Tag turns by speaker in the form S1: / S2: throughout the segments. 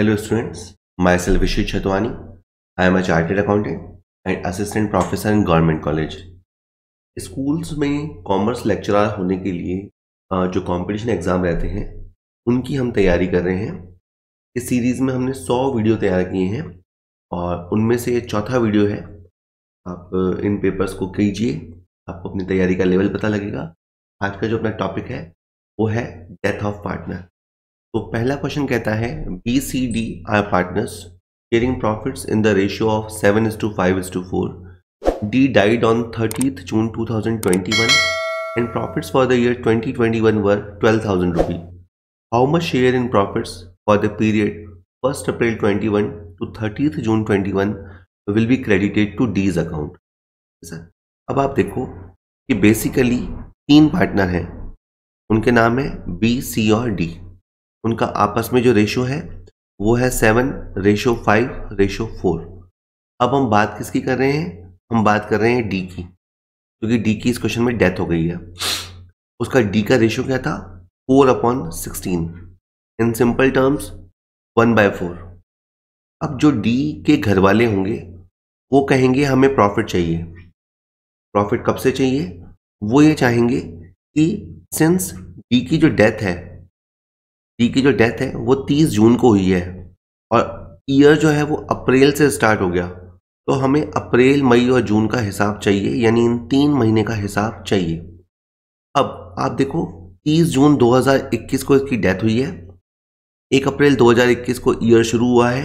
S1: Hello students myself Vishu Chhatwani I am a chartered accountant and assistant professor in government college schools में commerce lecturer होने के लिए जो competition exam रहते हैं उनकी हम तैयारी कर रहे हैं इस सीरीज़ में हमने 100 वीडियो तैयार किए हैं और उनमें से ये चौथा वीडियो है आप इन पेपर्स को कीजिए आपको अपनी तैयारी का लेवल पता लगेगा आज का जो अपना टॉपिक है वो है डेथ ऑफ पार्टनर तो पहला क्वेश्चन कहता है B C D are partners sharing profit in the ratio of seven is to five is to four D died on thirtieth June two thousand twenty one and profit for the year twenty twenty one were twelve thousand rupee how much share in profit for the period first April twenty one to thirtieth June twenty one will be credited to D's account sir अब आप देखो कि basically तीन partner हैं उनके नाम है B सी और डी उनका आपस में जो रेशो है वो है seven ratio five ratio four अब हम बात किसकी कर रहे हैं हम बात कर रहे हैं डी की क्योंकि डी की इस क्वेश्चन में डेथ हो गई है उसका डी का रेशो क्या था four upon sixteen in simple terms one by four अब जो डी के घर वाले होंगे वो कहेंगे हमें प्रॉफिट चाहिए प्रॉफिट कब से चाहिए वो ये चाहेंगे कि सिंस डी की जो डेथ है जी की जो डेथ है वो तीस जून को हुई है और ईयर जो है वो अप्रैल से स्टार्ट हो गया तो हमें अप्रैल मई और जून का हिसाब चाहिए यानी इन तीन महीने का हिसाब चाहिए अब आप देखो 30 जून 2021 को इसकी डेथ हुई है एक अप्रैल 2021 को ईयर शुरू हुआ है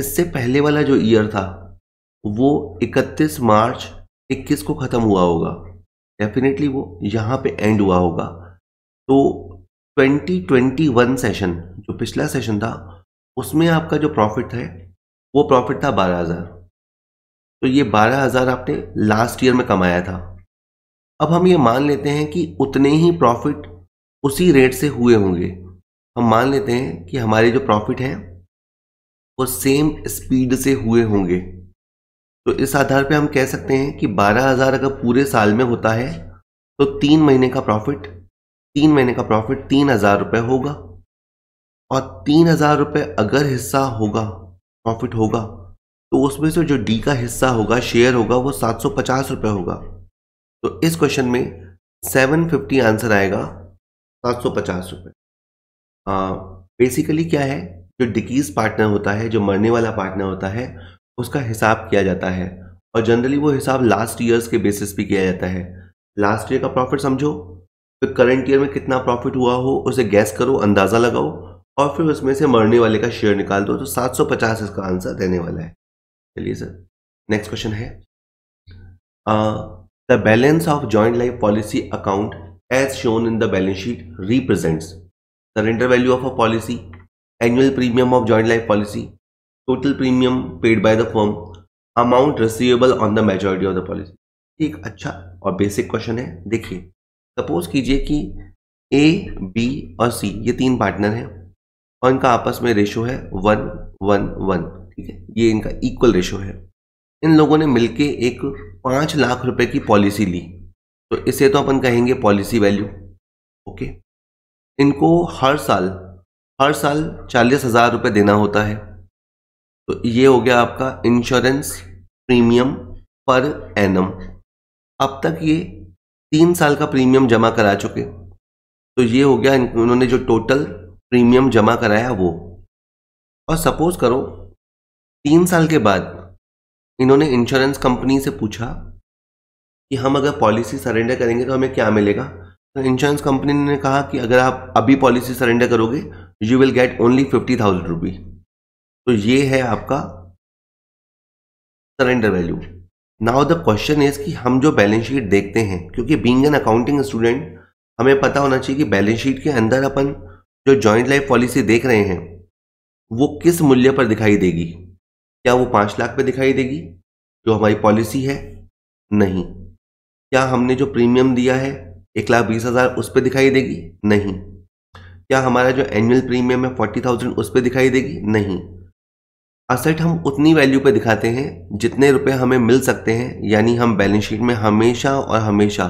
S1: इससे पहले वाला जो ईयर था वो 31 मार्च 21 को ख़त्म हुआ होगा डेफिनेटली वो यहाँ पे एंड हुआ होगा तो 2021 सेशन जो पिछला सेशन था उसमें आपका जो प्रॉफिट है वो प्रॉफिट था 12000 तो ये 12000 आपने लास्ट ईयर में कमाया था अब हम ये मान लेते हैं कि उतने ही प्रॉफिट उसी रेट से हुए होंगे हम मान लेते हैं कि हमारे जो प्रॉफिट हैं वो सेम स्पीड से हुए होंगे तो इस आधार पे हम कह सकते हैं कि 12000 अगर पूरे साल में होता है तो तीन महीने का प्रॉफिट तीन महीने का प्रॉफिट तीन हजार रुपये होगा और तीन हजार रुपये अगर हिस्सा होगा प्रॉफिट होगा तो उसमें से जो डी का हिस्सा होगा शेयर होगा वो सात सौ पचास रुपये होगा तो इस क्वेश्चन में सेवन फिफ्टी आंसर आएगा सात सौ पचास रुपये बेसिकली क्या है जो डिकीज पार्टनर होता है जो मरने वाला पार्टनर होता है उसका हिसाब किया जाता है और जनरली वो हिसाब लास्ट ईयर्स के बेसिस पे किया जाता है लास्ट ईयर का प्रॉफिट समझो फिर करंट ईयर में कितना प्रॉफिट हुआ हो उसे गैस करो अंदाज़ा लगाओ और फिर उसमें से मरने वाले का शेयर निकाल दो तो 750 इसका आंसर देने वाला है चलिए सर नेक्स्ट क्वेश्चन है the balance of joint life policy account as shown in the balance sheet represents surrender value of a policy annual premium of joint life policy total premium paid by the firm amount receivable on the maturity of the policy एक अच्छा और basic question है देखिए suppose कीजिए कि A B और सी ये तीन पार्टनर हैं और इनका आपस में रेशो है वन वन वन ठीक है ये इनका इक्वल रेशो है इन लोगों ने मिलके एक पाँच लाख रुपए की पॉलिसी ली तो इसे तो अपन कहेंगे पॉलिसी वैल्यू ओके इनको हर साल हर साल चालीस हज़ार रुपये देना होता है तो ये हो गया आपका इंश्योरेंस प्रीमियम पर एनम अब तक ये तीन साल का प्रीमियम जमा करा चुके तो ये हो गया उन्होंने जो टोटल प्रीमियम जमा कराया वो और सपोज करो तीन साल के बाद इन्होंने इंश्योरेंस कंपनी से पूछा कि हम अगर पॉलिसी सरेंडर करेंगे तो हमें क्या मिलेगा तो इंश्योरेंस कंपनी ने कहा कि अगर आप अभी पॉलिसी सरेंडर करोगे you will get only fifty thousand rupee तो ये है आपका surrender value now the question is कि हम जो बैलेंस शीट देखते हैं क्योंकि बींग एन अकाउंटिंग स्टूडेंट हमें पता होना चाहिए कि बैलेंस शीट के अंदर अपन जो जॉइंट लाइफ पॉलिसी देख रहे हैं वो किस मूल्य पर दिखाई देगी क्या वो पाँच लाख पे दिखाई देगी जो हमारी पॉलिसी है नहीं क्या हमने जो प्रीमियम दिया है एक लाख बीस हज़ार उस पर दिखाई देगी नहीं क्या हमारा जो एनुअल प्रीमियम है फोर्टी थाउजेंड उस पर दिखाई देगी नहीं असेट हम उतनी वैल्यू पे दिखाते हैं जितने रुपए हमें मिल सकते हैं यानी हम बैलेंस शीट में हमेशा और हमेशा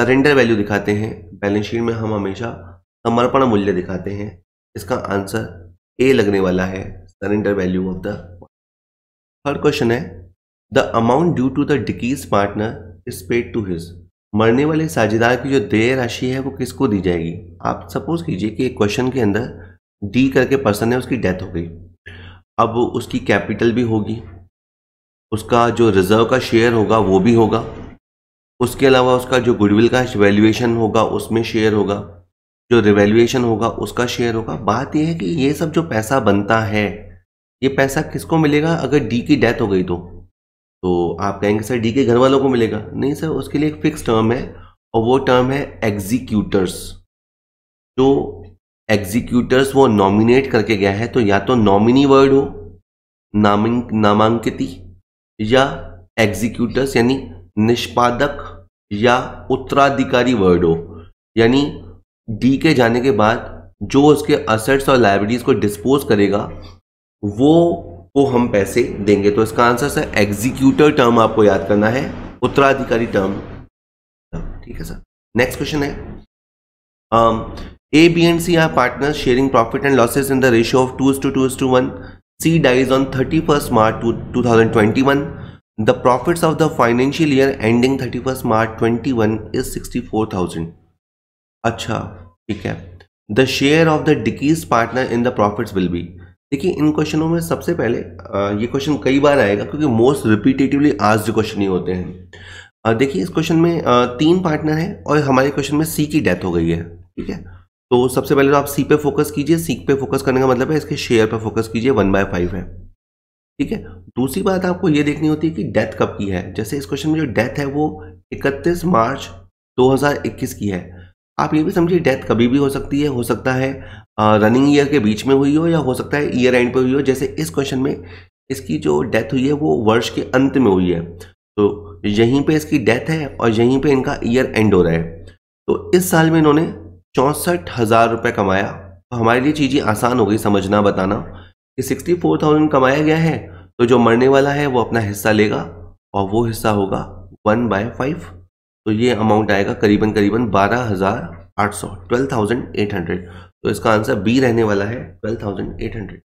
S1: सरेंडर वैल्यू दिखाते हैं बैलेंस शीट में हम हमेशा समर्पण मूल्य दिखाते हैं इसका आंसर ए लगने वाला है surrender value of the third question है the amount due to the डिकीज partner is paid to his मरने वाले साझेदार की जो देय राशि है वो किसको दी जाएगी आप सपोज कीजिए कि एक क्वेश्चन के अंदर डी करके पर्सन है उसकी डेथ हो गई अब उसकी कैपिटल भी होगी उसका जो रिज़र्व का शेयर होगा वो भी होगा उसके अलावा उसका जो गुडविल का वैल्यूएशन होगा उसमें शेयर होगा जो रिवेल्यूएशन होगा उसका शेयर होगा बात यह है कि ये सब जो पैसा बनता है ये पैसा किसको मिलेगा अगर डी की डेथ हो गई तो तो आप कहेंगे सर डी के घर वालों को मिलेगा नहीं सर उसके लिए एक फिक्स टर्म है और वो टर्म है एग्जीक्यूटर्स जो एग्जीक्यूटर्स वो नॉमिनेट करके गया है तो या तो नॉमिनी वर्ड हो नामांकित नामांकिति या एग्जीक्यूटर्स यानी निष्पादक या उत्तराधिकारी वर्ड हो यानी डी के जाने के बाद जो उसके असेट्स और लाइब्रेरीज को डिस्पोज करेगा वो को हम पैसे देंगे तो इसका आंसर सर एग्जीक्यूटर टर्म आपको याद करना है उत्तराधिकारी टर्म ठीक है सर नेक्स्ट क्वेश्चन है A, B and C are partners sharing profit and losses in the ratio of 2 is to 2 is to 1. C dies on 31st March 2021. The profits of the financial year ending 31st March 21 is 64,000. अच्छा ठीक है the share of the डिकीज partner in the profits will be देखिए इन क्वेश्चनों में सबसे पहले ये क्वेश्चन कई बार आएगा क्योंकि मोस्ट रिपीटेटिवली आज जो क्वेश्चन ही होते हैं देखिए इस क्वेश्चन में तीन पार्टनर हैं और हमारे क्वेश्चन में सी की डेथ हो गई है ठीक है तो सबसे पहले तो आप सी पे फोकस कीजिए सी पे फोकस करने का मतलब है इसके शेयर पे फोकस कीजिए वन बाय फाइव है ठीक है दूसरी बात आपको ये देखनी होती है कि डेथ कब की है जैसे इस क्वेश्चन में जो डेथ है वो 31 मार्च 2021 की है आप ये भी समझिए डेथ कभी भी हो सकती है हो सकता है रनिंग ईयर के बीच में हुई हो या हो सकता है ईयर एंड पे हुई हो जैसे इस क्वेश्चन में इसकी जो डेथ हुई है वो वर्ष के अंत में हुई है तो यहीं पे इसकी डेथ है और यहीं पे इनका ईयर एंड हो रहा है तो इस साल में इन्होंने चौंसठ हज़ार रुपये कमाया तो हमारे लिए चीज़ें आसान हो गई समझना बताना कि सिक्सटी फोर थाउजेंड कमाया गया है तो जो मरने वाला है वो अपना हिस्सा लेगा और वो हिस्सा होगा वन बाय फाइव तो ये अमाउंट आएगा करीबन करीबन बारह हज़ार आठ सौ ट्वेल्व थाउजेंड एट हंड्रेड तो इसका आंसर बी रहने वाला है ट्वेल्व थाउजेंड एट हंड्रेड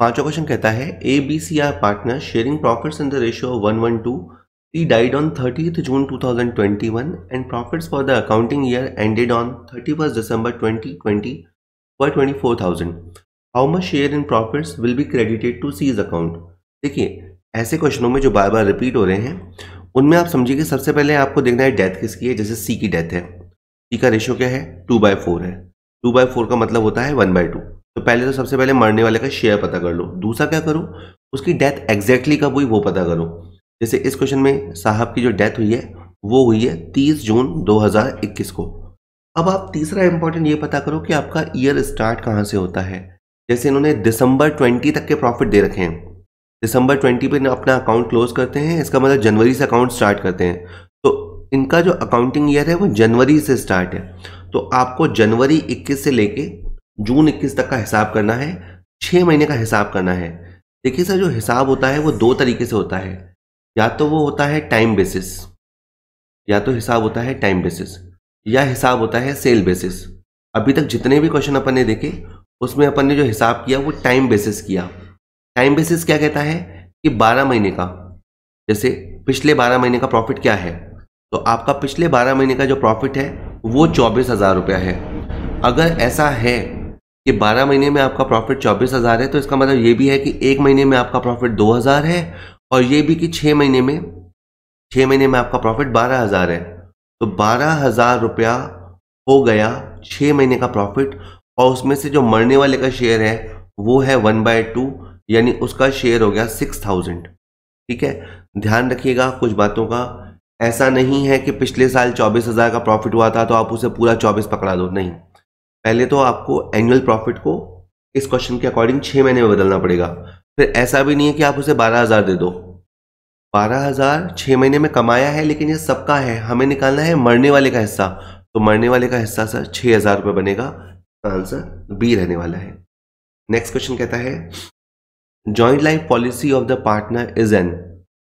S1: पाँचों क्वेश्चन कहता है A B C are partner sharing profits in the ratio one one two He died on 30th June 2021 and profits for the accounting year ended on 31st December 2020 were 24,000. How much share in profits will be credited to C's account? देखिए ऐसे क्वेश्चनों में जो बार बार repeat हो रहे हैं उनमें आप समझिए कि सबसे पहले आपको देखना है डेथ किसकी है जैसे सी की डेथ है सी का रेशियो क्या है टू बाय फोर है टू बाय फोर का मतलब होता है वन बाय टू तो पहले तो सबसे पहले मरने वाले का शेयर पता कर लो दूसरा क्या करो उसकी डेथ एग्जैक्टली कब हुई वो पता करो जैसे इस क्वेश्चन में साहब की जो डेथ हुई है वो हुई है 30 जून 2021 को अब आप तीसरा इंपॉर्टेंट ये पता करो कि आपका ईयर स्टार्ट कहाँ से होता है जैसे इन्होंने दिसंबर 20 तक के प्रॉफिट दे रखे हैं दिसंबर 20 पे अपना अकाउंट क्लोज करते हैं इसका मतलब जनवरी से अकाउंट स्टार्ट करते हैं तो इनका जो अकाउंटिंग ईयर है वो जनवरी से स्टार्ट है तो आपको जनवरी 21 से लेके जून 21 तक का हिसाब करना है छः महीने का हिसाब करना है देखिए सर जो हिसाब होता है वो दो तरीके से होता है या तो वो होता है टाइम बेसिस या तो हिसाब होता है टाइम बेसिस या हिसाब होता है सेल बेसिस अभी तक जितने भी क्वेश्चन अपन ने देखे उसमें अपन ने जो हिसाब किया वो टाइम बेसिस किया टाइम बेसिस क्या कहता है कि 12 महीने का जैसे पिछले 12 महीने का प्रॉफिट क्या है तो आपका पिछले 12 महीने का जो प्रॉफिट है वो चौबीस हज़ार रुपया है अगर ऐसा है कि 12 महीने में आपका प्रॉफिट चौबीस हज़ार है तो इसका मतलब ये भी है कि एक महीने में आपका प्रॉफिट दो हजार है और ये भी कि छः महीने में छः महीने में आपका प्रॉफिट बारह हज़ार है तो बारह हज़ार रुपया हो गया छः महीने का प्रॉफिट और उसमें से जो मरने वाले का शेयर है वो है वन बाय टू यानी उसका शेयर हो गया सिक्स थाउजेंड ठीक है ध्यान रखिएगा कुछ बातों का ऐसा नहीं है कि पिछले साल चौबीस हज़ार का प्रॉफिट हुआ था तो आप उसे पूरा चौबीस पकड़ा दो नहीं पहले तो आपको एनुअल प्रॉफिट को इस क्वेश्चन के अकॉर्डिंग छः महीने में बदलना पड़ेगा फिर ऐसा भी नहीं है कि आप उसे बारह हज़ार दे दो बारह हज़ार छः महीने में कमाया है लेकिन ये सबका है हमें निकालना है मरने वाले का हिस्सा तो मरने वाले का हिस्सा सर छः हज़ार रुपये बनेगा आंसर बी रहने वाला है नेक्स्ट क्वेश्चन कहता है joint life policy of the partner is an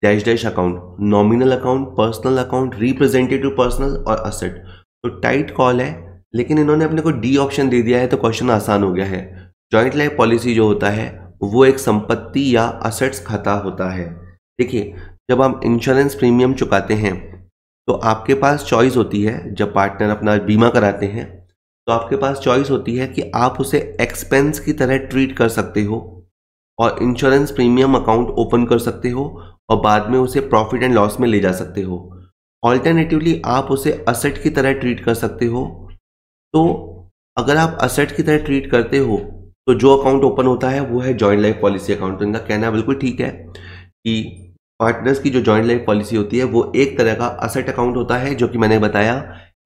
S1: dash dash account nominal account personal account representative personal और असेट तो टाइट कॉल है लेकिन इन्होंने अपने को डी ऑप्शन दे दिया है तो क्वेश्चन आसान हो गया है जॉइंट लाइफ पॉलिसी जो होता है वो एक संपत्ति या असेट्स खाता होता है देखिए जब आप इंश्योरेंस प्रीमियम चुकाते हैं तो आपके पास चॉइस होती है जब पार्टनर अपना बीमा कराते हैं तो आपके पास चॉइस होती है कि आप उसे एक्सपेंस की तरह ट्रीट कर सकते हो और इंश्योरेंस प्रीमियम अकाउंट ओपन कर सकते हो और बाद में उसे प्रॉफिट एंड लॉस में ले जा सकते हो ऑल्टरनेटिवली आप उसे असेट की तरह ट्रीट कर सकते हो तो अगर आप असेट की तरह ट्रीट करते हो तो जो अकाउंट ओपन होता है वो है जॉइंट लाइफ पॉलिसी अकाउंट इनका कहना बिल्कुल ठीक है कि पार्टनर्स की जो जॉइंट लाइफ पॉलिसी होती है वो एक तरह का असेट अकाउंट होता है जो कि मैंने बताया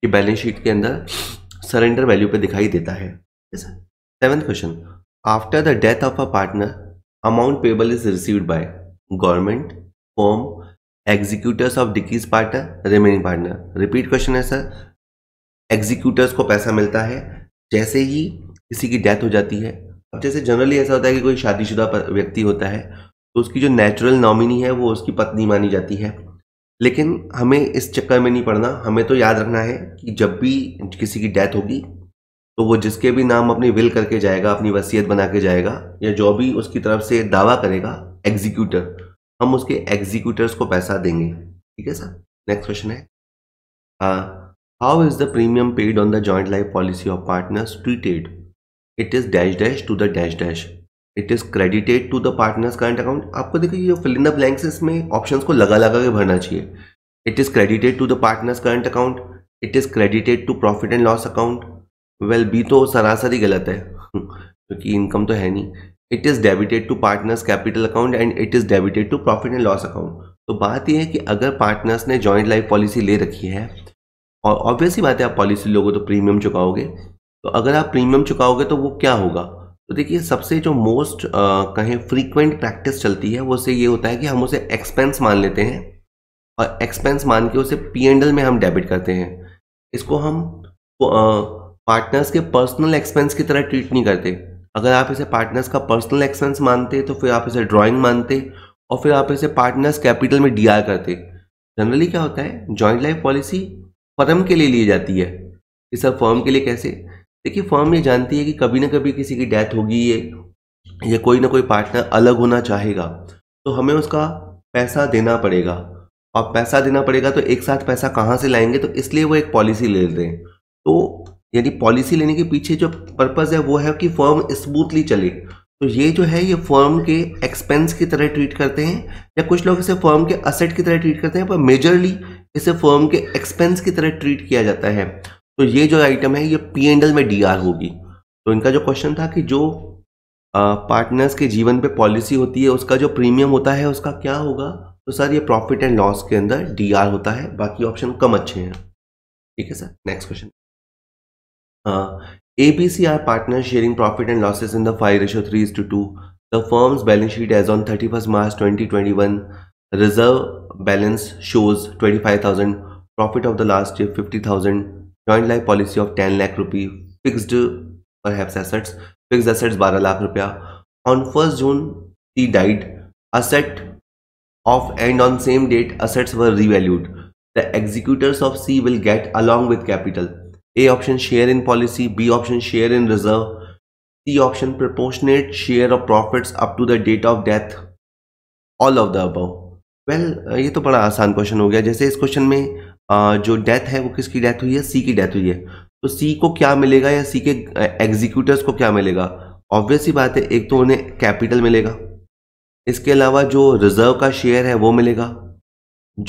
S1: कि बैलेंस शीट के अंदर सरेंडर वैल्यू पे दिखाई देता है seventh question after the death of a partner amount payable is received by government firm executors of डिकीज partner remaining partner repeat question है सर एग्जीक्यूटर्स को पैसा मिलता है जैसे ही किसी की डेथ हो जाती है अब जैसे जनरली ऐसा होता है कि कोई शादीशुदा व्यक्ति होता है तो उसकी जो नेचुरल नॉमिनी है वो उसकी पत्नी मानी जाती है लेकिन हमें इस चक्कर में नहीं पड़ना हमें तो याद रखना है कि जब भी किसी की डेथ होगी तो वो जिसके भी नाम अपनी विल करके जाएगा अपनी वसीयत बना के जाएगा या जो भी उसकी तरफ से दावा करेगा एग्जीक्यूटर हम उसके एग्जीक्यूटर्स को पैसा देंगे ठीक है सर नेक्स्ट क्वेश्चन है how is the premium paid on the joint life policy of partners treated it is dash dash to the dash dash it is credited to the partners current account आपको देखिए ये fill in the blanks इसमें option को लगा लगा के भरना चाहिए it is credited to the partners current account it is credited to profit and loss account well B तो सरासरी गलत है क्योंकि तो इनकम तो है नहीं it is debited to partners capital account and it is debited to profit and loss account तो बात यह है कि अगर पार्टनर्स ने जॉइंट लाइफ पॉलिसी ले रखी है और ऑब्वियसली बात है आप पॉलिसी लोगों तो प्रीमियम चुकाओगे तो अगर आप प्रीमियम चुकाओगे तो वो क्या होगा तो देखिए सबसे जो मोस्ट कहें फ्रीक्वेंट प्रैक्टिस चलती है वो से ये होता है कि हम उसे एक्सपेंस मान लेते हैं और एक्सपेंस मान के उसे पी एंड एल में हम डेबिट करते हैं इसको हम पार्टनर्स के पर्सनल एक्सपेंस की तरह ट्रीट नहीं करते अगर आप इसे पार्टनर्स का पर्सनल एक्सपेंस मानते तो फिर आप इसे ड्राइंग मानते और फिर आप इसे पार्टनर्स कैपिटल में डी करते जनरली क्या होता है जॉइंट लाइफ पॉलिसी फर्म के लिए ली जाती है इस फर्म के लिए कैसे देखिए फर्म ये जानती है कि कभी ना कभी किसी की डेथ होगी ये या कोई ना कोई पार्टनर अलग होना चाहेगा तो हमें उसका पैसा देना पड़ेगा और पैसा देना पड़ेगा तो एक साथ पैसा कहाँ से लाएंगे तो इसलिए वो एक पॉलिसी ले लेते हैं तो यानी पॉलिसी लेने के पीछे जो पर्पज़ है वो है कि फर्म स्मूथली चले तो ये जो है ये फर्म के एक्सपेंस की तरह ट्रीट करते हैं या कुछ लोग इसे फर्म के असेट की तरह ट्रीट करते हैं पर मेजरली इसे फर्म के एक्सपेंस की तरह ट्रीट किया जाता है तो ये जो आइटम है ये पी एंड एल में डी आर होगी तो इनका जो क्वेश्चन था कि जो पार्टनर्स के जीवन पे पॉलिसी होती है उसका जो प्रीमियम होता है उसका क्या होगा तो सर ये प्रॉफिट एंड लॉस के अंदर डी आर होता है बाकी ऑप्शन कम अच्छे हैं ठीक है sir next question A B C are partner sharing profit and losses in the five ratio three is to to the firms balance sheet as on thirty first March twenty twenty one reserve balance shows twenty five thousand profit of the last year fifty thousand joint life policy of ten lakh rupee fixed पर assets fix assets बारह लाख रुपया on first June E died asset of and on same date assets were revalued the executors of C will get along with capital A option share in policy B option share in reserve C option proportionate share of profits up to the date of death all of the above well ये तो बड़ा आसान question हो गया जैसे इस question में जो डेथ है वो किसकी डेथ हुई है सी की डेथ हुई है तो सी को क्या मिलेगा या सी के एग्जीक्यूटर्स को क्या मिलेगा ऑब्वियस ही बात है एक तो उन्हें कैपिटल मिलेगा इसके अलावा जो रिजर्व का शेयर है वो मिलेगा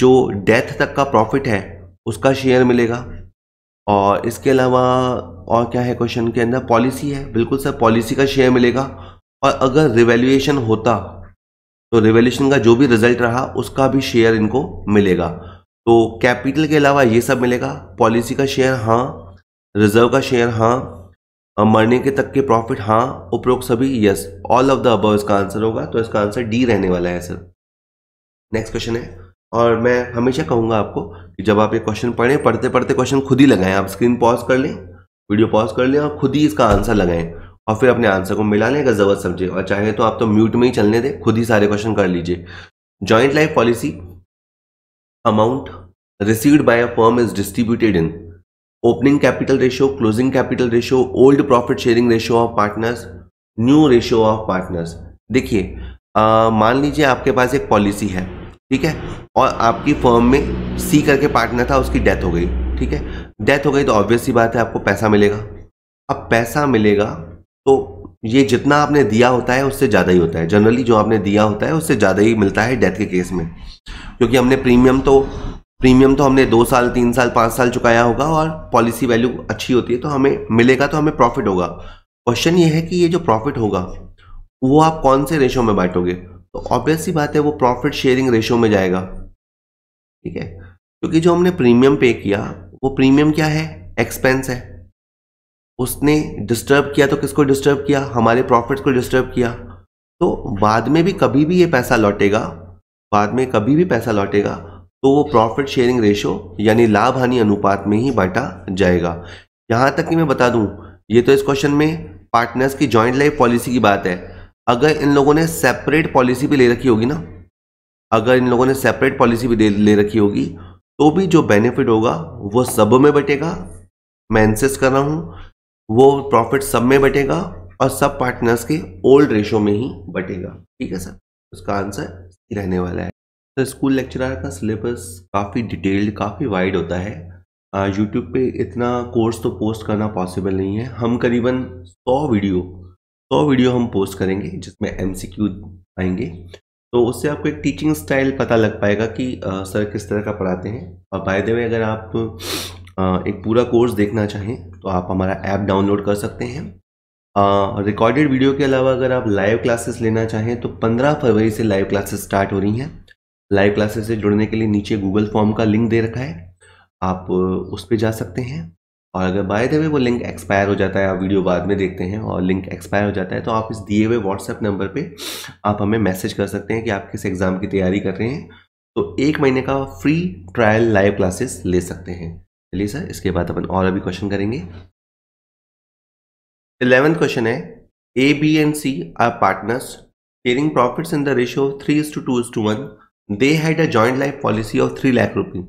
S1: जो डेथ तक का प्रॉफिट है उसका शेयर मिलेगा और इसके अलावा और क्या है क्वेश्चन के अंदर पॉलिसी है बिल्कुल सर पॉलिसी का शेयर मिलेगा और अगर रिवेल्यूएशन होता तो रिवेल्यूशन का जो भी रिजल्ट रहा उसका भी शेयर इनको मिलेगा तो कैपिटल के अलावा ये सब मिलेगा पॉलिसी का शेयर हाँ रिजर्व का शेयर हाँ मरने के तक के प्रॉफिट हाँ उपरोक्त सभी yes all of the above इसका आंसर होगा तो इसका आंसर डी रहने वाला है सर नेक्स्ट क्वेश्चन है और मैं हमेशा कहूँगा आपको कि जब आप ये क्वेश्चन पढ़ें पढ़ते पढ़ते क्वेश्चन खुद ही लगाएं आप स्क्रीन पॉज कर लें वीडियो पॉज कर लें और खुद ही इसका आंसर लगाएं और फिर अपने आंसर को मिला लें अगर जबरदस्त समझे और चाहे तो आप तो म्यूट में ही चलने दें खुद ही सारे क्वेश्चन कर लीजिए joint life policy amount received by a firm is distributed in opening capital ratio closing capital ratio old profit sharing ratio of partners new ratio of partners देखिए मान लीजिए आपके पास एक पॉलिसी है ठीक है और आपकी फर्म में सी करके पार्टनर था उसकी डेथ हो गई ठीक है डेथ हो गई तो ऑब्वियस ही बात है आपको पैसा मिलेगा अब पैसा मिलेगा तो ये जितना आपने दिया होता है उससे ज़्यादा ही होता है जनरली जो आपने दिया होता है उससे ज़्यादा ही मिलता है डेथ के केस में क्योंकि हमने प्रीमियम तो प्रीमियम तो हमने दो साल तीन साल पाँच साल चुकाया होगा और पॉलिसी वैल्यू अच्छी होती है तो हमें मिलेगा तो हमें प्रॉफिट होगा क्वेश्चन ये है कि ये जो प्रॉफिट होगा वो आप कौन से रेशो में बांटोगे तो ऑब्वियस ही बात है वो प्रॉफिट शेयरिंग रेशो में जाएगा ठीक है क्योंकि जो हमने प्रीमियम पे किया वो प्रीमियम क्या है एक्सपेंस है उसने डिस्टर्ब किया तो किसको डिस्टर्ब किया हमारे प्रॉफिट्स को डिस्टर्ब किया तो बाद में भी कभी भी ये पैसा लौटेगा बाद में कभी भी पैसा लौटेगा तो वो प्रॉफिट शेयरिंग रेशो यानी लाभ हानि अनुपात में ही बांटा जाएगा यहाँ तक कि मैं बता दूँ ये तो इस क्वेश्चन में पार्टनर्स की जॉइंट लाइफ पॉलिसी की बात है अगर इन लोगों ने सेपरेट पॉलिसी भी ले रखी होगी ना अगर इन लोगों ने सेपरेट पॉलिसी भी ले रखी होगी तो भी जो बेनिफिट होगा वो सब में बटेगा मैं इंसिस कर रहा हूँ वो प्रॉफिट सब में बटेगा और सब पार्टनर्स के ओल्ड रेशो में ही बटेगा ठीक है सर उसका आंसर रहने वाला है तो स्कूल लेक्चरर का सिलेबस काफ़ी डिटेल्ड काफ़ी वाइड होता है यूट्यूब पे इतना कोर्स तो पोस्ट करना पॉसिबल नहीं है हम करीबन 100 वीडियो 100 वीडियो हम पोस्ट करेंगे जिसमें एम आएंगे तो उससे आपको एक टीचिंग स्टाइल पता लग पाएगा कि आ, सर किस तरह का पढ़ाते हैं और बाय द वे अगर आप एक पूरा कोर्स देखना चाहें तो आप हमारा ऐप डाउनलोड कर सकते हैं रिकॉर्डेड वीडियो के अलावा अगर आप लाइव क्लासेस लेना चाहें तो 15 फरवरी से लाइव क्लासेस स्टार्ट हो रही हैं लाइव क्लासेस से जुड़ने के लिए नीचे गूगल फॉर्म का लिंक दे रखा है आप उस पर जा सकते हैं और अगर बाय द वे वो लिंक एक्सपायर हो जाता है आप वीडियो बाद में देखते हैं और लिंक एक्सपायर हो जाता है तो आप इस दिए हुए व्हाट्सएप नंबर पर आप हमें मैसेज कर सकते हैं कि आप किस एग्ज़ाम की तैयारी कर रहे हैं तो एक महीने का फ्री ट्रायल लाइव क्लासेस ले सकते हैं चलिए सर इसके बाद अपन और अभी क्वेश्चन करेंगे इलेवेंथ क्वेश्चन है A B and C are partners sharing profits in the ratio three is to two is to one they had a joint life policy of three lakh rupee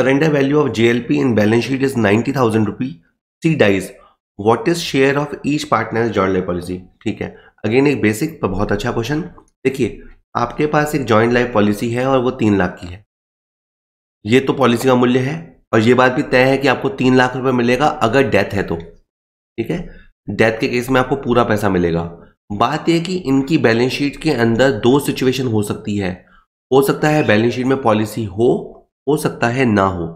S1: surrender value of J L P in balance sheet is ninety thousand rupee C dies what is share of each partner joint life policy ठीक है again एक basic पर बहुत अच्छा question देखिए आपके पास एक joint life policy है और वो तीन लाख की है ये तो पॉलिसी का मूल्य है और ये बात भी तय है कि आपको तीन लाख रुपए मिलेगा अगर डेथ है तो ठीक है डेथ के केस में आपको पूरा पैसा मिलेगा बात यह कि इनकी बैलेंस शीट के अंदर दो सिचुएशन हो सकती है हो सकता है बैलेंस शीट में पॉलिसी हो हो सकता है ना हो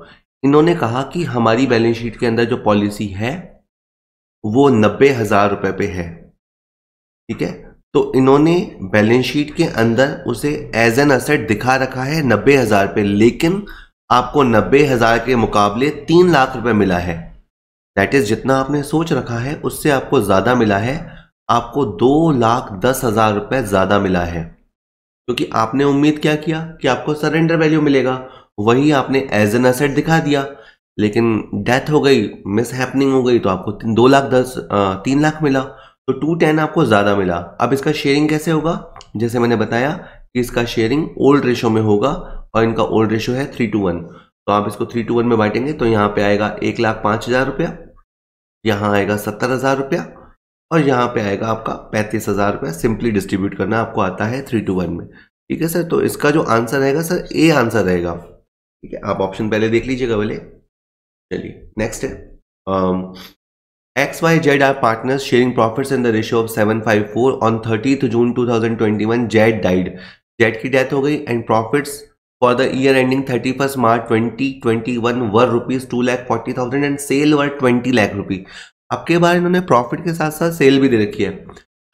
S1: इन्होंने कहा कि हमारी बैलेंस शीट के अंदर जो पॉलिसी है वो नब्बे हजार रुपए पे है ठीक है तो इन्होंने बैलेंस शीट के अंदर उसे एज एन असेट दिखा रखा है नब्बे हजार पे लेकिन आपको नब्बे हज़ार के मुकाबले तीन लाख रुपए मिला है दैट इज़ जितना आपने सोच रखा है उससे आपको ज़्यादा मिला है आपको दो लाख दस हज़ार रुपए ज़्यादा मिला है क्योंकि तो आपने उम्मीद क्या किया कि आपको सरेंडर वैल्यू मिलेगा वही आपने एज एन असेट दिखा दिया लेकिन डेथ हो गई मिस हैपनिंग हो गई तो आपको दो लाख दस तीन लाख मिला तो टू टेन आपको ज़्यादा मिला अब इसका शेयरिंग कैसे होगा जैसे मैंने बताया कि इसका शेयरिंग ओल्ड रेशो में होगा और इनका ओल्ड रेशियो है थ्री टू वन तो आप इसको थ्री टू वन में बांटेंगे तो यहाँ पे आएगा एक लाख पाँच हज़ार रुपया यहाँ आएगा सत्तर हज़ार रुपया और यहाँ पे आएगा आपका पैंतीस हज़ार रुपया सिंपली डिस्ट्रीब्यूट करना आपको आता है थ्री टू वन में ठीक है सर तो इसका जो आंसर रहेगा सर ए आंसर रहेगा ठीक है आप ऑप्शन पहले देख लीजिएगा बोले चलिए नेक्स्ट है X Y Z are partners sharing profit in the ratio of seven five four on thirtieth June two thousand twenty one Z died Z की डेथ हो गई and profits ending thirty first March twenty twenty one were rupees two lakh forty thousand and sale were twenty lakh rupee आपके बार इन्होंने profit के साथ साथ सेल भी दे रखी है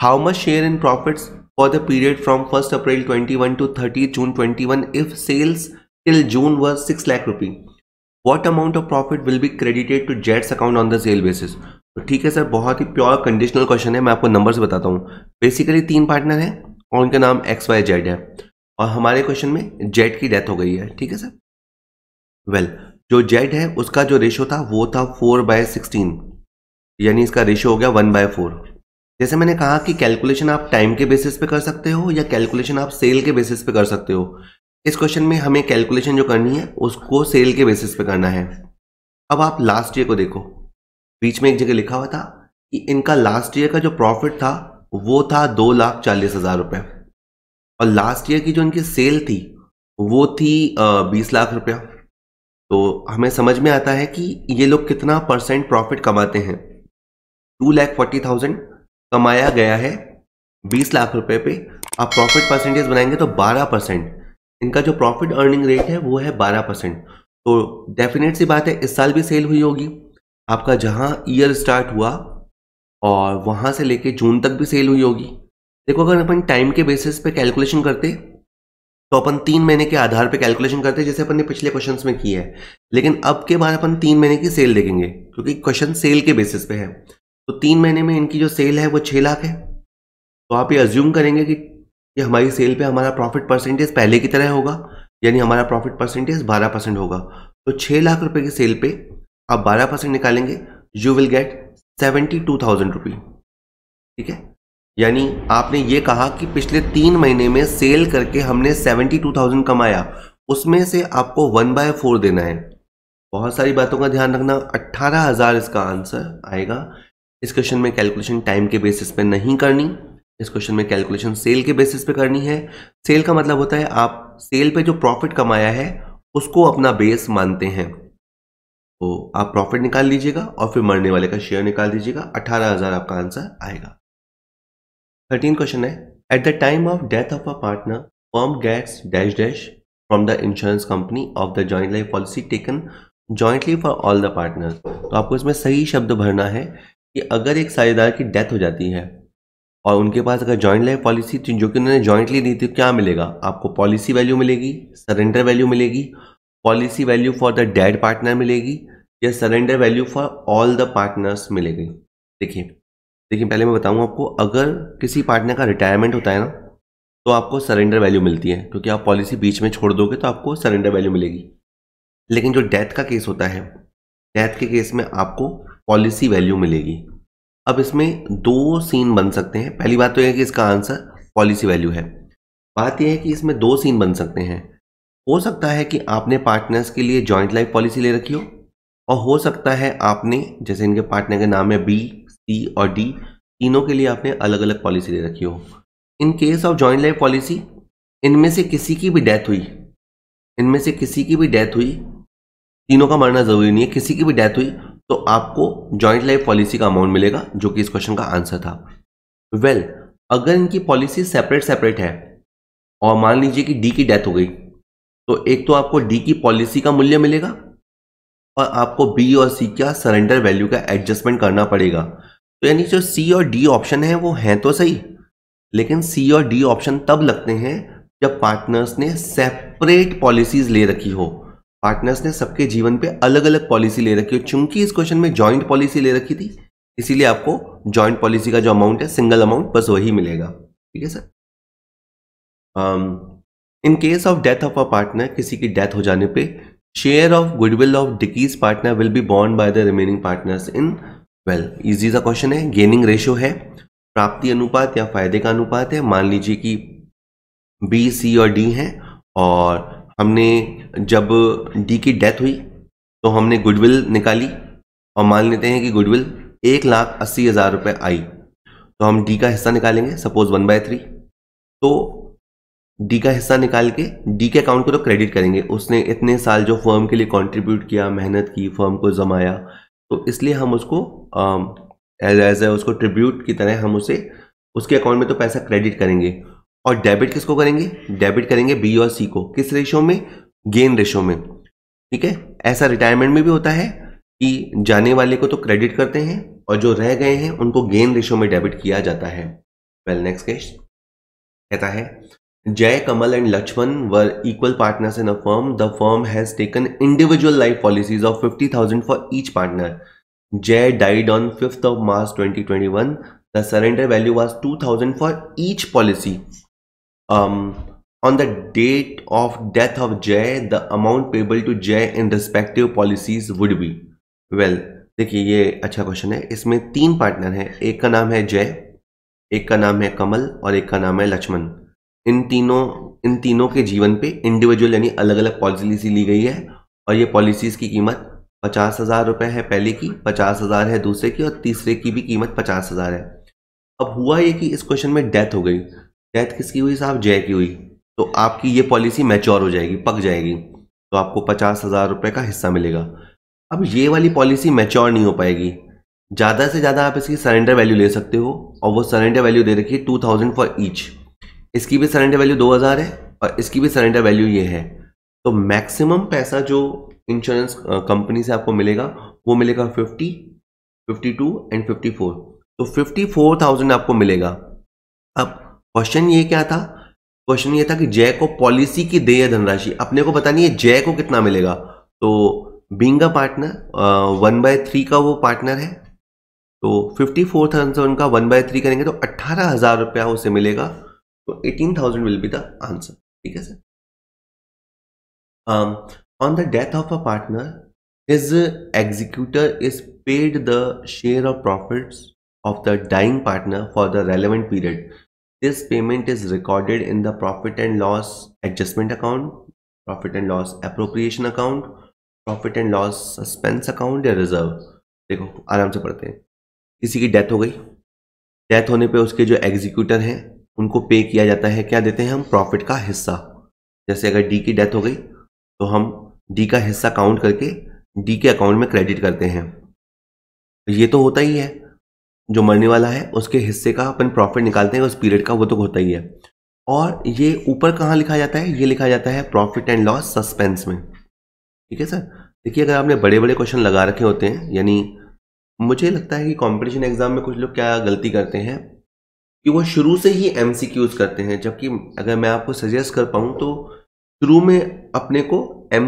S1: how much share in profits for the period from first April one to thirty June one if sales till June were six lakh rupee what amount of profit will be credited to जेट्स account on the sale basis तो ठीक है sir बहुत ही pure conditional question है मैं आपको number से बताता हूँ बेसिकली तीन पार्टनर हैं और उनका नाम एक्स वाई जेड है और हमारे क्वेश्चन में जेड की डेथ हो गई है ठीक है सर वेल well, जो जेड है उसका जो रेशो था वो था फोर बाय सिक्सटीन यानी इसका रेशो हो गया वन बाय फोर जैसे मैंने कहा कि कैलकुलेशन आप टाइम के बेसिस पे कर सकते हो या कैलकुलेशन आप सेल के बेसिस पे कर सकते हो इस क्वेश्चन में हमें कैलकुलेशन जो करनी है उसको सेल के बेसिस पे करना है अब आप लास्ट ईयर को देखो बीच में एक जगह लिखा हुआ था कि इनका लास्ट ईयर का जो प्रॉफिट था वो था दो लाख चालीस हज़ार रुपये और लास्ट ईयर की जो इनकी सेल थी वो थी बीस लाख रुपया तो हमें समझ में आता है कि ये लोग कितना परसेंट प्रॉफिट कमाते हैं टू लैख फोर्टी थाउजेंड कमाया गया है बीस लाख रुपए पे आप प्रॉफिट परसेंटेज बनाएंगे तो बारह परसेंट इनका जो प्रॉफिट अर्निंग रेट है वो है बारह परसेंट तो डेफिनेट सी बात है इस साल भी सेल हुई होगी आपका जहाँ ईयर स्टार्ट हुआ और वहाँ से लेके जून तक भी सेल हुई होगी देखो अगर अपन टाइम के बेसिस पे कैलकुलेशन करते तो अपन तीन महीने के आधार पे कैलकुलेशन करते जैसे अपन ने पिछले क्वेश्चन में किया है लेकिन अब के बाद अपन तीन महीने की सेल देखेंगे क्योंकि क्वेश्चन सेल के बेसिस पे है तो तीन महीने में इनकी जो सेल है वो छः लाख है तो आप ये अज्यूम करेंगे कि ये हमारी सेल पे हमारा प्रॉफिट परसेंटेज पहले की तरह होगा यानी हमारा प्रॉफिट परसेंटेज बारह परसेंट होगा तो छः लाख रुपये की सेल पे आप बारह परसेंट निकालेंगे you will get seventy two thousand rupee ठीक है यानी आपने ये कहा कि पिछले तीन महीने में सेल करके हमने सेवेंटी टू थाउजेंड कमाया उसमें से आपको वन बाय फोर देना है बहुत सारी बातों का ध्यान रखना अट्ठारह हज़ार इसका आंसर आएगा इस क्वेश्चन में कैलकुलेशन टाइम के बेसिस पे नहीं करनी इस क्वेश्चन में कैलकुलेशन सेल के बेसिस पे करनी है सेल का मतलब होता है आप सेल पे जो प्रॉफिट कमाया है उसको अपना बेस मानते हैं तो आप प्रॉफिट निकाल लीजिएगा और फिर मरने वाले का शेयर निकाल दीजिएगा अठारह हज़ार आपका आंसर आएगा थर्टीन क्वेश्चन है at the time of death of a partner firm gets dash dash from the insurance company of the joint life policy taken jointly for all the partner तो आपको इसमें सही शब्द भरना है कि अगर एक साझेदार की डेथ हो जाती है और उनके पास अगर जॉइंट लाइफ पॉलिसी थी जो कि उन्होंने जॉइंटली दी थी तो क्या मिलेगा आपको पॉलिसी वैल्यू मिलेगी सरेंडर वैल्यू मिलेगी policy value for the dead partner मिलेगी या surrender value for all the partners मिलेगी देखिए देखिए पहले मैं बताऊँ आपको अगर किसी पार्टनर का रिटायरमेंट होता है ना तो आपको सरेंडर वैल्यू मिलती है क्योंकि आप पॉलिसी बीच में छोड़ दोगे तो आपको सरेंडर वैल्यू मिलेगी लेकिन जो डेथ का केस होता है डेथ के केस में आपको पॉलिसी वैल्यू मिलेगी अब इसमें दो सीन बन सकते हैं पहली बात तो यह है कि इसका आंसर पॉलिसी वैल्यू है बात यह है कि इसमें दो सीन बन सकते हैं हो सकता है कि आपने पार्टनर्स के लिए जॉइंट लाइफ पॉलिसी ले रखी हो और हो सकता है आपने जैसे इनके पार्टनर के नाम है बी सी e और डी तीनों के लिए आपने अलग अलग पॉलिसी ले रखी हो in case of joint life policy इनमें से किसी की भी डेथ हुई इनमें से किसी की भी डेथ हुई तीनों का मरना ज़रूरी नहीं है किसी की भी डेथ हुई तो आपको जॉइंट लाइफ पॉलिसी का अमाउंट मिलेगा जो कि इस क्वेश्चन का आंसर था वेल well, अगर इनकी पॉलिसी सेपरेट सेपरेट है और मान लीजिए कि डी की डेथ हो गई तो एक तो आपको डी की पॉलिसी का मूल्य मिलेगा और आपको बी और सी का सरेंडर वैल्यू का एडजस्टमेंट करना पड़ेगा तो यानी जो सी और डी ऑप्शन है वो हैं तो सही लेकिन सी और डी ऑप्शन तब लगते हैं जब पार्टनर्स ने सेपरेट पॉलिसीज ले रखी हो पार्टनर्स ने सबके जीवन पे अलग अलग पॉलिसी ले रखी हो चूंकि इस क्वेश्चन में जॉइंट पॉलिसी ले रखी थी इसीलिए आपको जॉइंट पॉलिसी का जो अमाउंट है सिंगल अमाउंट बस वही मिलेगा ठीक है sir in case of death of a partner किसी की डेथ हो जाने पे शेयर ऑफ गुडविल ऑफ डिकीज partner will be bond by the remaining partners in well easy सा क्वेश्चन है गेनिंग रेशियो है प्राप्ति अनुपात या फायदे का अनुपात है मान लीजिए कि बी सी और डी हैं और हमने जब डी की डेथ हुई तो हमने गुडविल निकाली और मान लेते हैं कि गुडविल एक लाख अस्सी हज़ार रुपये आई तो हम डी का हिस्सा निकालेंगे सपोज वन बाय थ्री तो डी का हिस्सा निकाल के डी के अकाउंट को तो क्रेडिट करेंगे उसने इतने साल जो फर्म के लिए कंट्रीब्यूट किया मेहनत की फर्म को जमाया तो इसलिए हम उसको एज एज उसको ट्रिब्यूट की तरह हम उसे उसके अकाउंट में तो पैसा क्रेडिट करेंगे और डेबिट किसको करेंगे डेबिट करेंगे बी और सी को किस रेशो में गेन रेशो में ठीक है ऐसा रिटायरमेंट में भी होता है कि जाने वाले को तो क्रेडिट करते हैं और जो रह गए हैं उनको गेन रेशो में डेबिट किया जाता है वेल नेक्स्ट क्वेश्चन कहता है Jay, Kamal and Lakshman were equal partners in a firm. The firm has taken individual life policies of 50,000 for each partner. Jay died on 5th of March 2021. The surrender value was 2,000 for each policy. Um, on the date of death of Jay, the amount payable to Jay in respective policies would be. Well, देखिए ये अच्छा question है इसमें तीन partner हैं एक का नाम है जय एक का नाम है कमल और एक का नाम है लक्ष्मण इन तीनों इन तीनों के जीवन पे इंडिविजुअल यानी अलग अलग पॉलिसी ली गई है और ये पॉलिसीज़ की कीमत पचास हज़ार रुपये है पहले की पचास हज़ार है दूसरे की और तीसरे की भी कीमत पचास हज़ार है अब हुआ ये कि इस क्वेश्चन में डेथ हो गई डेथ किसकी हुई साहब जय की हुई तो आपकी ये पॉलिसी मैच्योर हो जाएगी पक जाएगी तो आपको पचास हज़ार रुपये का हिस्सा मिलेगा अब ये वाली पॉलिसी मैच्योर नहीं हो पाएगी ज़्यादा से ज़्यादा आप इसकी सरेंडर वैल्यू ले सकते हो और वो सरेंडर वैल्यू दे रखी है टू थाउजेंड फॉर ईच इसकी भी सरेंडर वैल्यू 2000 है और इसकी भी सरेंडर वैल्यू ये है तो मैक्सिमम पैसा जो इंश्योरेंस कंपनी से आपको मिलेगा वो मिलेगा 50, 52 एंड 54 तो 54,000 आपको मिलेगा अब क्वेश्चन ये क्या था क्वेश्चन ये था कि जय को पॉलिसी की देय धनराशि अपने को बतानी है जय को कितना मिलेगा तो being partner one by three का वो पार्टनर है तो फिफ्टी फोर थाउजेंड का वन बाय थ्री करेंगे तो अट्ठारह हज़ार रुपया उसे मिलेगा तो thousand will be the answer ठीक है sir on the death of a partner is executor is paid the share of profits of the dying partner for the relevant period this payment is recorded in the profit and loss adjustment account profit and loss appropriation account profit and loss suspense account या reserve देखो आराम से पढ़ते हैं किसी की डेथ हो गई डेथ होने पर उसके जो एग्जीक्यूटर हैं उनको पे किया जाता है क्या देते हैं हम प्रॉफिट का हिस्सा जैसे अगर डी की डेथ हो गई तो हम डी का हिस्सा काउंट करके डी के अकाउंट में क्रेडिट करते हैं तो ये तो होता ही है जो मरने वाला है उसके हिस्से का अपन प्रॉफिट निकालते हैं उस पीरियड का वो तो होता ही है और ये ऊपर कहाँ लिखा जाता है ये लिखा जाता है प्रॉफिट एंड लॉस सस्पेंस में ठीक है सर देखिए अगर आपने बड़े बड़े क्वेश्चन लगा रखे होते हैं यानी मुझे लगता है कि कंपटीशन एग्ज़ाम में कुछ लोग क्या गलती करते हैं कि वो शुरू से ही एम करते हैं जबकि अगर मैं आपको सजेस्ट कर पाऊँ तो शुरू में अपने को एम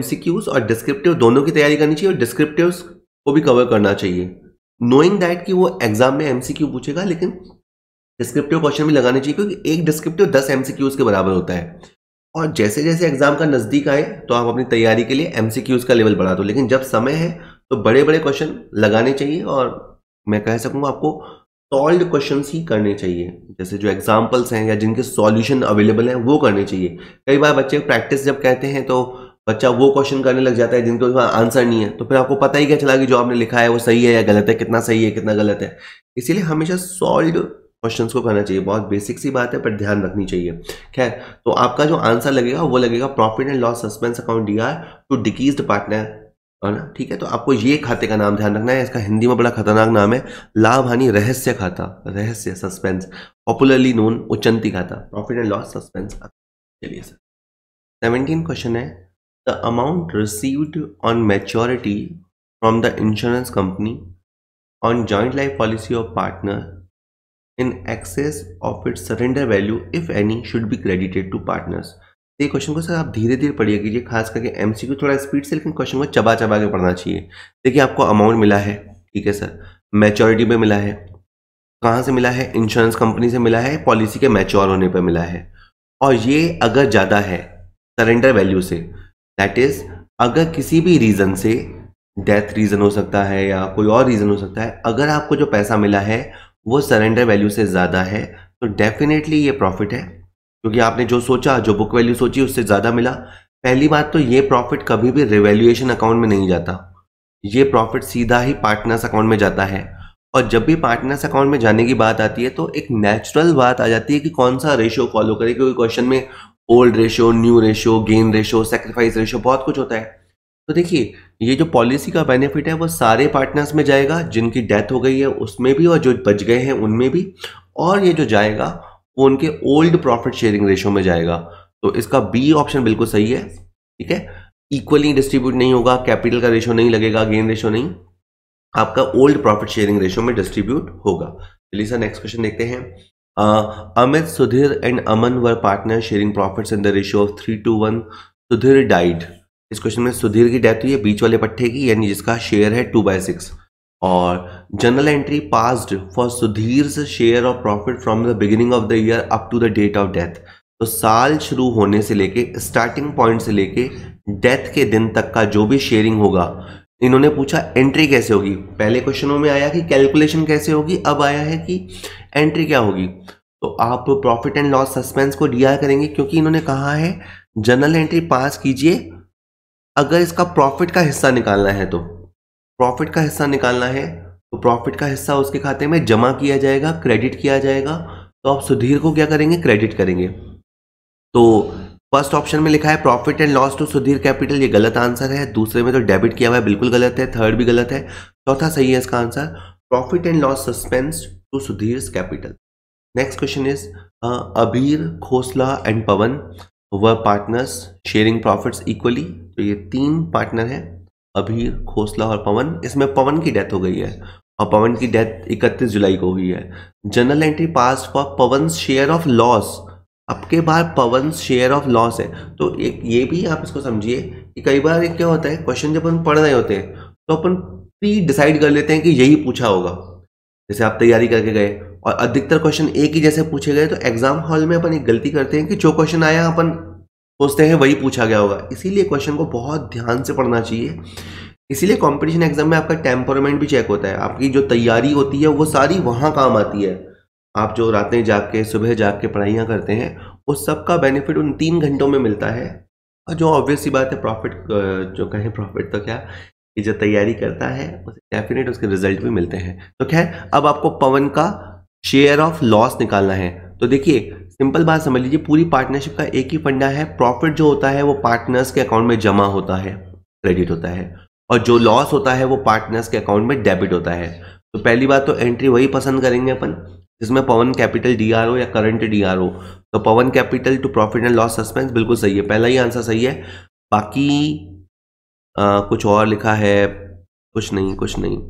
S1: और डिस्क्रिप्टिव दोनों की तैयारी करनी चाहिए और डिस्क्रिप्टिव को भी कवर करना चाहिए नोइंग दैट कि वो एग्जाम में एम पूछेगा लेकिन डिस्क्रिप्टिव क्वेश्चन भी लगाने चाहिए क्योंकि एक डिस्क्रिप्टिव दस एम के बराबर होता है और जैसे जैसे एग्जाम का नज़दीक आए तो आप अपनी तैयारी के लिए एम का लेवल बढ़ा दो लेकिन जब समय है तो बड़े बड़े क्वेश्चन लगाने चाहिए और मैं कह सकूँगा आपको सॉल्व क्वेश्चन ही करने चाहिए जैसे जो एग्जाम्पल्स हैं या जिनके सॉल्यूशन अवेलेबल हैं वो करने चाहिए कई बार बच्चे प्रैक्टिस जब कहते हैं तो बच्चा वो क्वेश्चन करने लग जाता है जिनके उसका आंसर नहीं है तो फिर आपको पता ही क्या चला कि जो आपने लिखा है वो सही है या गलत है कितना सही है कितना गलत है इसीलिए हमेशा सॉल्व क्वेश्चन को करना चाहिए बहुत बेसिक सी बात है पर ध्यान रखनी चाहिए खैर तो आपका जो आंसर लगेगा वो लगेगा profit and loss suspense account D R to डिकीज पार्टनर है ना ठीक है तो आपको ये खाते का नाम ध्यान रखना है इसका हिंदी में बड़ा खतरनाक नाम है लाभ हानि रहस्य खाता रहस्य सस्पेंस पॉपुलरली नोन उचंती खाता प्रॉफिट एंड लॉस सस्पेंस चलिए सर सेवेंटीन क्वेश्चन है the amount received on maturity from the insurance company on joint life policy of partner in excess of its surrender value if any should be credited to partners तो ये question को sir आप धीरे धीरे पढ़िए कीजिए खास करके एम थोड़ा स्पीड से लेकिन क्वेश्चन को चबा चबा के पढ़ना चाहिए देखिए आपको अमाउंट मिला है ठीक है सर मैच्योरिटी पे मिला है कहाँ से मिला है इंश्योरेंस कंपनी से मिला है पॉलिसी के मैच्योर होने पर मिला है और ये अगर ज़्यादा है सरेंडर वैल्यू से दैट इज़ अगर किसी भी रीज़न से डेथ रीज़न हो सकता है या कोई और रीज़न हो सकता है अगर आपको जो पैसा मिला है वो सरेंडर वैल्यू से ज़्यादा है तो डेफिनेटली ये प्रॉफिट है क्योंकि आपने जो सोचा जो बुक वैल्यू सोची उससे ज़्यादा मिला पहली बात तो ये प्रॉफिट कभी भी रिवेल्यूएशन अकाउंट में नहीं जाता ये प्रॉफिट सीधा ही पार्टनर्स अकाउंट में जाता है और जब भी पार्टनर्स अकाउंट में जाने की बात आती है तो एक नेचुरल बात आ जाती है कि कौन सा रेशियो फॉलो करें क्योंकि क्वेश्चन में old ratio new ratio gain ratio sacrifice ratio बहुत कुछ होता है तो देखिए ये जो पॉलिसी का बेनिफिट है वो सारे पार्टनर्स में जाएगा जिनकी डेथ हो गई है उसमें भी और जो बच गए हैं उनमें भी और ये जो जाएगा वो उनके ओल्ड प्रॉफिट शेयरिंग रेशो में जाएगा तो इसका बी ऑप्शन बिल्कुल सही है ठीक है इक्वली डिस्ट्रीब्यूट नहीं होगा कैपिटल का रेशो नहीं लगेगा गेन रेशो नहीं आपका ओल्ड प्रॉफिट शेयरिंग रेशो में डिस्ट्रीब्यूट होगा चलिए सर नेक्स्ट क्वेश्चन देखते हैं Amit Sudhir and Aman were partner sharing profits in the ratio of three two one Sudhir died इस क्वेश्चन में सुधीर की डेथ हुई है बीच वाले पट्टे की यानी जिसका शेयर है टू बाय सिक्स और journal entry passed for Sudhir share of profit from the beginning of the year up to the date of death तो साल शुरू होने से लेके स्टार्टिंग पॉइंट से लेके डेथ के दिन तक का जो भी शेयरिंग होगा इन्होंने पूछा एंट्री कैसे होगी पहले क्वेश्चनों में आया कि कैलकुलेशन कैसे होगी अब आया है कि एंट्री क्या होगी तो आप प्रॉफिट एंड लॉस सस्पेंस को डी करेंगे क्योंकि इन्होंने कहा है जनरल एंट्री पास कीजिए अगर इसका प्रॉफिट का हिस्सा निकालना है तो प्रॉफिट का हिस्सा निकालना है तो प्रॉफिट का हिस्सा उसके खाते में जमा किया जाएगा क्रेडिट किया जाएगा तो आप सुधीर को क्या करेंगे क्रेडिट करेंगे तो फर्स्ट ऑप्शन में लिखा है profit and loss to Sudhir capital ये गलत आंसर है दूसरे में तो डेबिट किया हुआ है बिल्कुल गलत है थर्ड भी गलत है चौथा सही है इसका answer profit and loss suspense to Sudhir capital next question is Abir Khosla and पवन व पार्टनर्स शेयरिंग प्रॉफिट्स इक्वली तो ये तीन पार्टनर हैं अबीर खोसला और पवन इसमें पवन की डेथ हो गई है और पवन की डेथ 31 जुलाई को हुई है journal entry pass for Pawan share of loss अब के बाद पवन शेयर ऑफ लॉस है तो एक ये भी आप इसको समझिए कि कई बार क्या होता है क्वेश्चन जब हम पढ़ रहे होते हैं तो अपन प्री डिसाइड कर लेते हैं कि यही पूछा होगा जैसे आप तैयारी करके गए और अधिकतर क्वेश्चन एक ही जैसे पूछे गए तो एग्जाम हॉल में अपन एक गलती करते हैं कि जो क्वेश्चन आया अपन सोचते हैं वही पूछा गया होगा इसीलिए क्वेश्चन को बहुत ध्यान से पढ़ना चाहिए इसीलिए कंपटीशन एग्जाम में आपका टेम्परमेंट भी चेक होता है आपकी जो तैयारी होती है वो सारी वहाँ काम आती है आप जो रातें जाग के सुबह जाग के पढ़ाइयाँ करते हैं उस सब का बेनिफिट उन तीन घंटों में मिलता है और जो ऑब्वियस सी बात है प्रॉफिट जो कहें प्रॉफिट तो क्या कि जो तैयारी करता है उसे डेफिनेट उसके रिजल्ट भी मिलते हैं तो खैर अब आपको पवन का शेयर ऑफ लॉस निकालना है तो देखिए सिंपल बात समझ लीजिए पूरी पार्टनरशिप का एक ही फंडा है प्रॉफिट जो होता है वो पार्टनर्स के अकाउंट में जमा होता है क्रेडिट होता है और जो लॉस होता है वो पार्टनर्स के अकाउंट में डेबिट होता है तो पहली बात तो एंट्री वही पसंद करेंगे अपन जिसमें पवन कैपिटल डी या करंट डी तो Pawan capital to profit and loss suspense बिल्कुल सही है पहला ही आंसर सही है बाकी आ, कुछ और लिखा है कुछ नहीं कुछ नहीं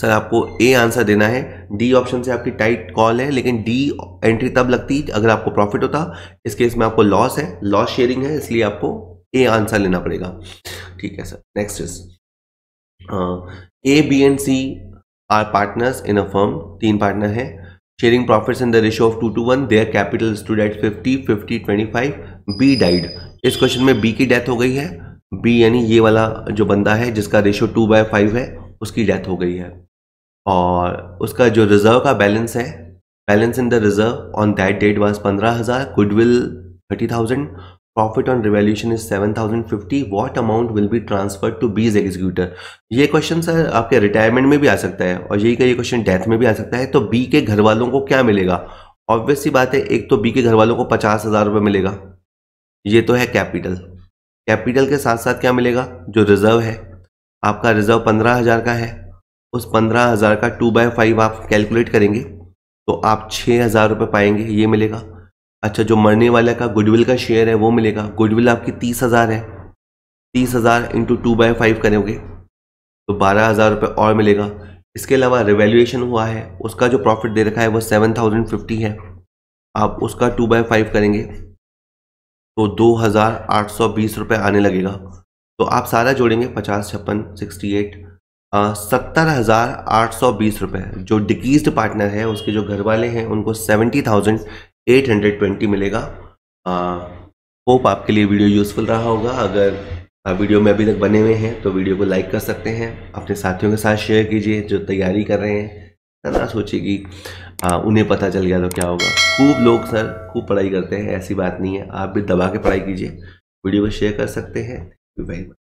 S1: सर आपको ए आंसर देना है डी ऑप्शन से आपकी टाइट कॉल है लेकिन डी एंट्री तब लगती अगर आपको प्रॉफिट होता इस केस में आपको लॉस है लॉस शेयरिंग है इसलिए आपको ए आंसर लेना पड़ेगा ठीक है sir next is A B and C are partners in a firm तीन पार्टनर है sharing profits in the ratio of two two one their capital stood at fifty fifty twenty five B died इस question में B की डेथ हो गई है B यानी ये वाला जो बंदा है जिसका रेशियो टू बाय फाइव है उसकी डेथ हो गई है और उसका जो रिजर्व का बैलेंस है balance in the reserve on that date was पंद्रह हज़ार goodwill thirty thousand profit on revaluation is seven thousand fifty what amount will be transferred to B's executor ये क्वेश्चन सर आपके रिटायरमेंट में भी आ सकता है और यही का ये क्वेश्चन डेथ में भी आ सकता है तो बी के घर वालों को क्या मिलेगा ऑब्वियसली बात है एक तो बी के घर वालों को पचास हज़ार रुपये मिलेगा ये तो है कैपिटल कैपिटल के साथ साथ क्या मिलेगा जो रिजर्व है आपका रिजर्व पंद्रह हज़ार का है उस पंद्रह हज़ार का टू बाय फाइव आप कैलकुलेट करेंगे तो आप छः हज़ार रुपये पाएंगे ये मिलेगा अच्छा जो मरने वाले का गुडविल का शेयर है वो मिलेगा गुडविल आपकी तीस हज़ार है तीस हज़ार इंटू टू बाई फाइव करोगे तो बारह हज़ार रुपये और मिलेगा इसके अलावा रिवेल्यूशन हुआ है उसका जो प्रॉफिट दे रखा है वो सेवन थाउजेंड फिफ्टी है आप उसका टू बाई फाइव करेंगे तो दो हज़ार आठ सौ बीस रुपये आने लगेगा तो आप सारा जोड़ेंगे पचास छप्पन सिक्सटी एट सत्तर हज़ार आठ सौ बीस रुपये जो डिकीज पार्टनर है उसके जो घर वाले हैं उनको सेवेंटी थाउजेंड 820 मिलेगा होप आपके लिए वीडियो यूज़फुल रहा होगा अगर आप वीडियो में अभी तक बने हुए हैं तो वीडियो को लाइक कर सकते हैं अपने साथियों के साथ शेयर कीजिए जो तैयारी कर रहे हैं ना सोचिए कि उन्हें पता चल गया तो क्या होगा खूब लोग सर खूब पढ़ाई करते हैं ऐसी बात नहीं है आप भी दबा के पढ़ाई कीजिए वीडियो को शेयर कर सकते हैं वेरी मच